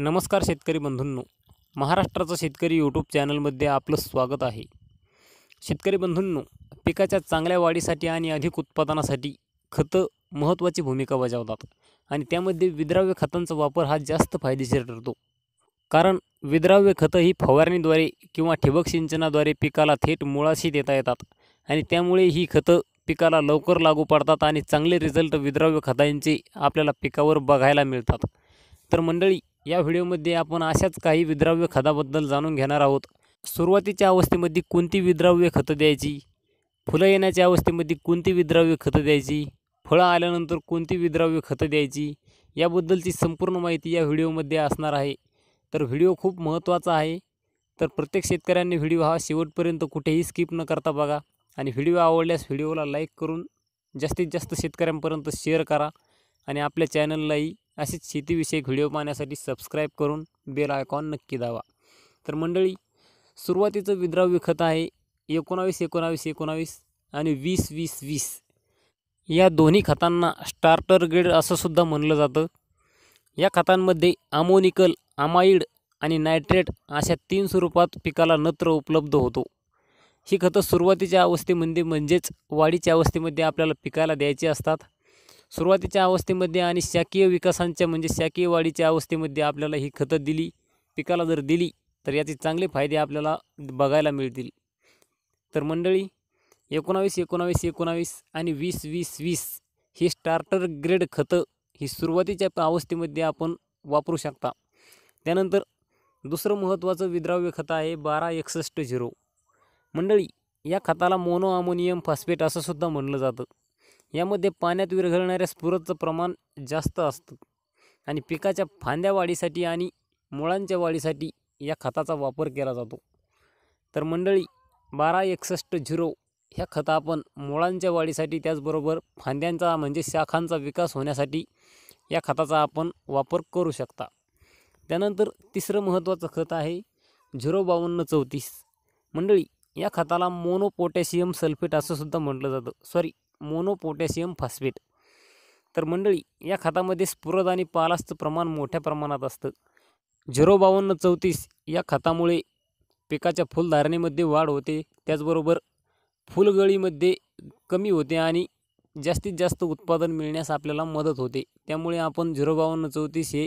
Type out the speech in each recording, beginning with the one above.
नमस्कार शेतकरी बंधूंनो महाराष्ट्राचं शेतकरी यूट्यूब चॅनलमध्ये आपलं स्वागत आहे शेतकरी बंधूंनो पिकाच्या चांगल्या वाढीसाठी आणि अधिक उत्पादनासाठी खतं महत्त्वाची भूमिका बजावतात आणि त्यामध्ये विद्राव्य खतांचा वापर हा जास्त फायदेशीर ठरतो कारण विद्राव्य खतं ही फवारणीद्वारे किंवा ठिबक सिंचनाद्वारे पिकाला थेट मुळाशी देता येतात आणि त्यामुळे ही खतं पिकाला लवकर लागू पडतात आणि चांगले रिझल्ट विद्राव्य खतांचे आपल्याला पिकावर बघायला मिळतात तर मंडळी या व्हिडिओमध्ये आपण अशाच काही विद्राव्य खताबद्दल जाणून घेणार आहोत सुरुवातीच्या अवस्थेमध्ये कोणती विद्राव्य खतं द्यायची फुलं येण्याच्या अवस्थेमध्ये कोणती विद्राव्य खतं द्यायची फळं आल्यानंतर कोणती विद्राव्य खतं द्यायची याबद्दलची संपूर्ण माहिती या व्हिडिओमध्ये असणार आहे तर व्हिडिओ खूप महत्त्वाचा आहे तर प्रत्येक शेतकऱ्यांनी व्हिडिओ हा शेवटपर्यंत कुठेही स्किप न करता बघा आणि व्हिडिओ आवडल्यास व्हिडिओला लाईक करून जास्तीत जास्त शेतकऱ्यांपर्यंत शेअर करा आणि आपल्या चॅनललाही असेच शेतीविषयक व्हिडिओ पाहण्यासाठी सबस्क्राईब करून बेल आयकॉन नक्की दावा तर मंडळी सुरुवातीचं विद्राव्य खत आहे एकोणावीस एकोणावीस एकोणावीस आणि वीस वीस वीस या दोन्ही खतांना स्टार्टर ग्रेड असं सुद्धा म्हणलं जातं या खतांमध्ये अमोनिकल अमाईड आणि नायट्रेट अशा तीन स्वरूपात पिकाला नत्र उपलब्ध होतो ही खतं सुरुवातीच्या अवस्थेमध्ये म्हणजेच वाढीच्या अवस्थेमध्ये आपल्याला पिकायला द्यायची असतात सुरुवातीच्या अवस्थेमध्ये आणि शाकीय विकासांच्या म्हणजे शाकीय वाढीच्या अवस्थेमध्ये आपल्याला ही खतं दिली पिकाला जर दिली तर याचे चांगले फायदे आपल्याला बघायला मिळतील तर मंडळी एकोणावीस एकोणावीस एकोणावीस आणि वीस वीस वीस ही स्टार्टर ग्रेड खतं ही सुरुवातीच्या अवस्थेमध्ये आपण वापरू शकता त्यानंतर दुसरं महत्त्वाचं विद्राव्य खतं आहे बारा एकसष्ट झिरो मंडळी या खताला मोनो अमोनियम फॉस्फेट असं सुद्धा म्हणलं जातं यामध्ये पाण्यात विरघळणाऱ्या स्फुरतचं प्रमाण जास्त असतं आणि पिकाच्या फांद्या वाढीसाठी आणि मुळांच्या वाढीसाठी या खताचा वापर केला जातो तर मंडळी बारा एकसष्ट झिरो ह्या खतं आपण मुळांच्या वाढीसाठी त्याचबरोबर फांद्यांचा म्हणजे शाखांचा विकास होण्यासाठी या खताचा आपण वापर करू शकता त्यानंतर तिसरं महत्त्वाचं खत आहे झिरो बावन्न चौतीस मंडळी या खताला मोनोपोटॅशियम सल्फेट असं सुद्धा म्हटलं जातं सॉरी मोनोपोटॅशियम फॉस्फेट तर मंडळी या खतामध्ये स्फुरद आणि पालासचं प्रमाण मोठ्या प्रमाणात असतं झिरो बावन्न चौतीस या खतामुळे पिकाच्या फुलधारणेमध्ये वाढ होते त्याचबरोबर फुलगळीमध्ये कमी होते आणि जास्तीत जास्त उत्पादन मिळण्यास आपल्याला मदत होते त्यामुळे आपण झिरो बावन्न चौतीस हे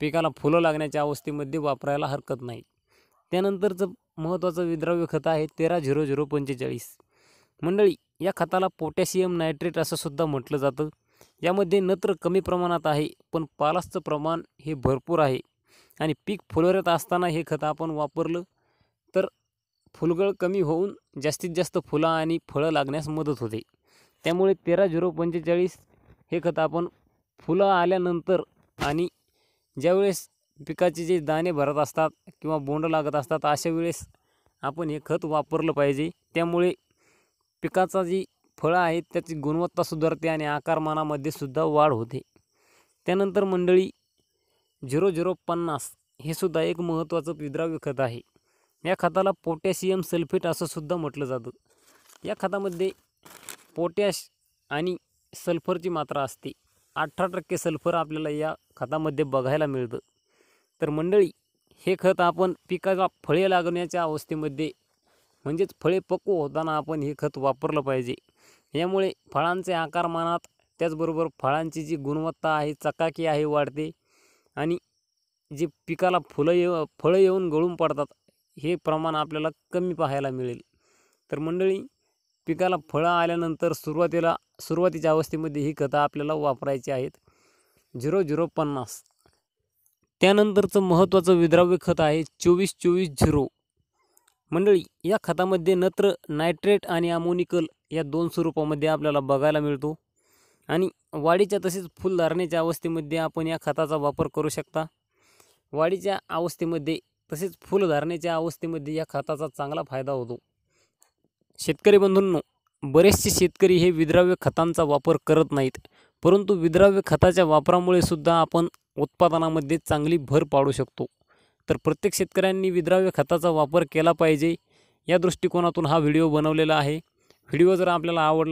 पिकाला फुलं लागण्याच्या अवस्थेमध्ये वापरायला हरकत नाही त्यानंतरचं महत्त्वाचं विद्राव्य खत आहे तेरा झिरो झिरो पंचेचाळीस मंडळी या खताला पोटॅशियम नायट्रेट असं सुद्धा म्हटलं जातं यामध्ये नत्र कमी प्रमाणात आहे पण पालासचं प्रमाण हे भरपूर आहे आणि पीक फुलवरत असताना हे खत आपण वापरलं तर फुलगळ कमी होऊन जास्तीत जास्त फुलं आणि फळं लागण्यास मदत होते त्यामुळे तेरा झिरो पंचेचाळीस हे खत आपण फुलं आल्यानंतर आणि ज्यावेळेस पिकाचे जे दाणे भरत असतात किंवा बोंड लागत असतात अशा वेळेस आपण हे खत वापरलं पाहिजे त्यामुळे पिकाचा जी फळं आहेत त्याची गुणवत्ता सुधारते आणि आकारमानामध्ये सुद्धा वाढ होते त्यानंतर मंडळी झिरो झिरो पन्नास हे सुद्धा एक महत्त्वाचं विद्राव्य खत आहे या खताला पोटॅशियम सल्फेट असं सुद्धा म्हटलं जातं या खतामध्ये पोटॅश आणि सल्फरची मात्रा असते अठरा टक्के सल्फर आपल्याला या खतामध्ये बघायला मिळतं तर मंडळी हे खत आपण पिकाला फळे लागण्याच्या अवस्थेमध्ये म्हणजेच फळे पक्व होताना आपण हे खत वापरलं पाहिजे यामुळे फळांचे आकार मानात त्याचबरोबर फळांची जी गुणवत्ता आहे चकाकी आहे वाढते आणि जे पिकाला फुलं येव फळं येऊन गळून पडतात हे प्रमाण आपल्याला कमी पाहायला मिळेल तर मंडळी पिकाला फळं आल्यानंतर सुरुवातीला सुरुवातीच्या अवस्थेमध्ये ही खतं आपल्याला वापरायची आहेत झिरो झिरो पन्नास त्यानंतरचं महत्त्वाचं विद्राव्य खत आहे चोवीस चोवीस झिरो मंडळी या खतामध्ये नत्र नायट्रेट आणि अमोनिकल या दोन स्वरूपामध्ये आपल्याला बघायला मिळतो आणि वाढीच्या तसेच फुलधारणेच्या अवस्थेमध्ये आपण या खताचा वापर करू शकता वाढीच्या अवस्थेमध्ये तसेच फुलधारणेच्या अवस्थेमध्ये या खताचा चांगला फायदा होतो शेतकरी बंधूंनो बरेचसे शेतकरी हे विद्राव्य खतांचा वापर करत नाहीत परंतु विद्राव्य खताच्या वापरामुळे सुद्धा आपण उत्पादनामध्ये चांगली भर पाडू शकतो तर प्रत्येक शेतकऱ्यांनी विद्राव्य खताचा वापर केला पाहिजे या दृष्टिकोनातून हा व्हिडिओ बनवलेला आहे व्हिडिओ जर आपल्याला आवडला